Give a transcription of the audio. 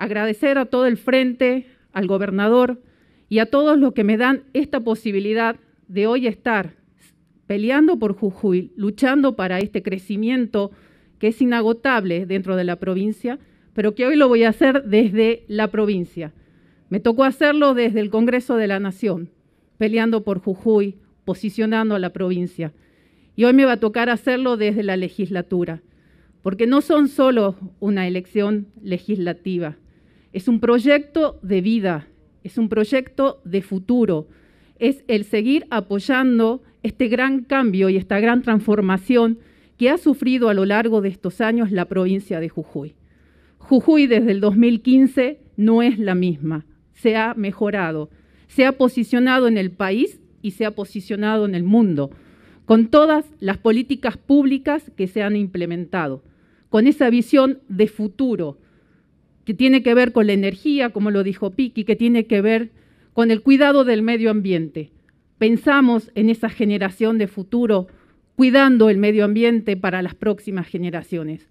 agradecer a todo el frente, al gobernador y a todos los que me dan esta posibilidad de hoy estar peleando por Jujuy, luchando para este crecimiento que es inagotable dentro de la provincia, pero que hoy lo voy a hacer desde la provincia. Me tocó hacerlo desde el Congreso de la Nación, peleando por Jujuy, posicionando a la provincia. Y hoy me va a tocar hacerlo desde la legislatura, porque no son solo una elección legislativa, es un proyecto de vida, es un proyecto de futuro, es el seguir apoyando este gran cambio y esta gran transformación que ha sufrido a lo largo de estos años la provincia de Jujuy. Jujuy desde el 2015 no es la misma, se ha mejorado, se ha posicionado en el país y se ha posicionado en el mundo, con todas las políticas públicas que se han implementado, con esa visión de futuro, que tiene que ver con la energía, como lo dijo Piki, que tiene que ver con el cuidado del medio ambiente. Pensamos en esa generación de futuro cuidando el medio ambiente para las próximas generaciones.